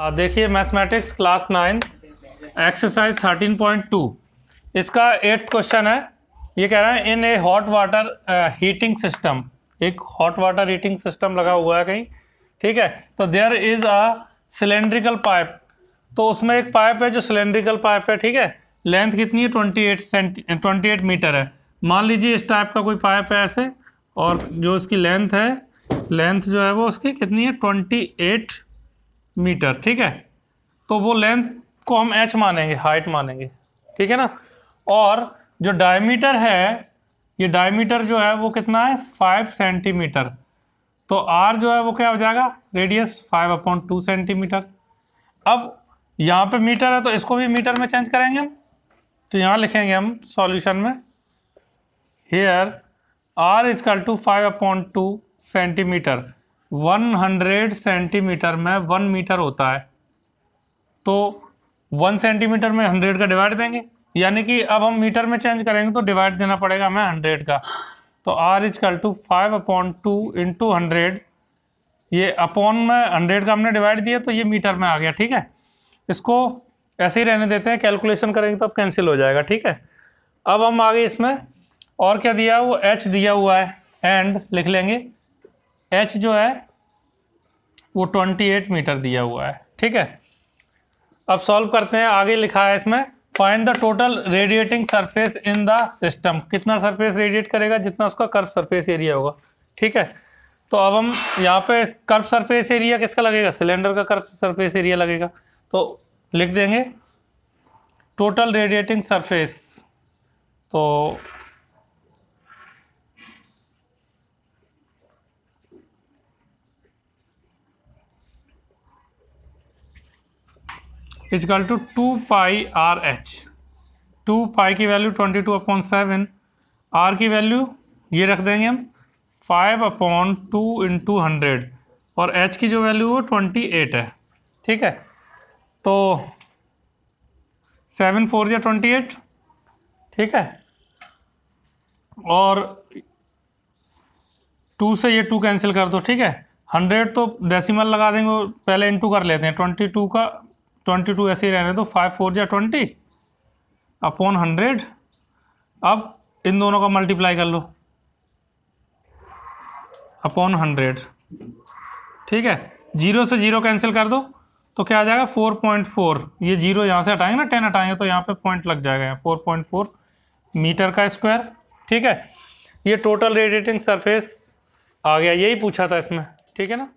हाँ, देखिए mathematics class nine exercise thirteen point two इसका एट्थ क्वेश्चन है ये कह रहा है in a hot water heating system एक हॉट वाटर हीटिंग सिस्टम लगा हुआ है कहीं ठीक है तो there is a cylindrical pipe तो उसमें एक पाइप है जो सिलेंड्रिकल पाइप है ठीक है लेंथ कितनी है twenty eight centi twenty eight metre है मान लीजिए इस टाइप का कोई पाइप है ऐसे और जो उसकी लेंथ है लेंथ जो है वो उसकी कितनी है ट्वेंटी एट मीटर ठीक है तो वो लेंथ को हम एच मानेंगे हाइट मानेंगे ठीक है ना और जो डायमीटर है ये डायमीटर जो है वो कितना है फाइव सेंटीमीटर तो आर जो है वो क्या हो जाएगा radius five point two centimetre अब यहाँ पे मीटर है तो इसको भी मीटर में चेंज करेंगे हम तो यहाँ लिखेंगे हम सॉल्यूशन में here r equal to five point two centimetre one hundred centimetre में वन मीटर होता है तो वन सेंटीमीटर में हंड्रेड का डिवाइड देंगे यानी कि अब हम मीटर में चेंज करेंगे तो डिवाइड देना पड़ेगा हमें हंड्रेड का तो r equal to five upon two into hundred ये अपॉन में हंड्रेड का हमने डिवाइड दिया तो ये मीटर में आ गया ठीक है इसको ऐसे ही रहने देते हैं कैलकुलेशन करेंगे तो अब कैंसिल हो जाएगा ठीक है अब हम आगे इसमें और क्या दिया हुआ एच दिया हुआ है एंड लिख लेंगे एच जो है वो ट्वेंटी एट मीटर दिया हुआ है ठीक है अब सॉल्व करते हैं आगे लिखा है इसमें find the total radiating surface in the system कितना सरफेस रेडिएट करेगा जितना उसका कर्व सरफेस एरिया होगा ठीक है तो अब हम यहाँ पे कर्व सरफेस एरिया किसका लगेगा सिलेंडर का कर्व सरफेस एरिया लगेगा तो लिख देंगे टोटल रेडिएटिंग सरफेस तो equal to two pi r h two pi की value twenty two upon seven r की वैल्यू ये रख देंगे हम five upon two into hundred और एच की जो वैल्यू वो ट्वेंटी एट है ठीक है तो सेवन फोर या ट्वेंटी एट ठीक है और टू से ये टू कैंसिल कर दो ठीक है हंड्रेड तो डेसिमल लगा देंगे पहले इंटू कर लेते हैं ट्वेंटी टू का ट्वेंटी टू ऐसे ही रहने दो फाइव फोर या ट्वेंटी अपॉन हंड्रेड अब इन दोनों का मल्टीप्लाई कर लो अपॉन हंड्रेड ठीक है जीरो से जीरो कैंसिल कर दो तो क्या आ जाएगा फोर पॉइंट फोर ये जीरो यहाँ से हटाएंगे ना टेन हटाएंगे तो यहाँ पे पॉइंट लग जाएगा फोर पॉइंट फोर मीटर का स्क्वायर ठीक है ये टोटल रेडिएटिंग सरफेस आ गया यही पूछा था इसमें ठीक है ना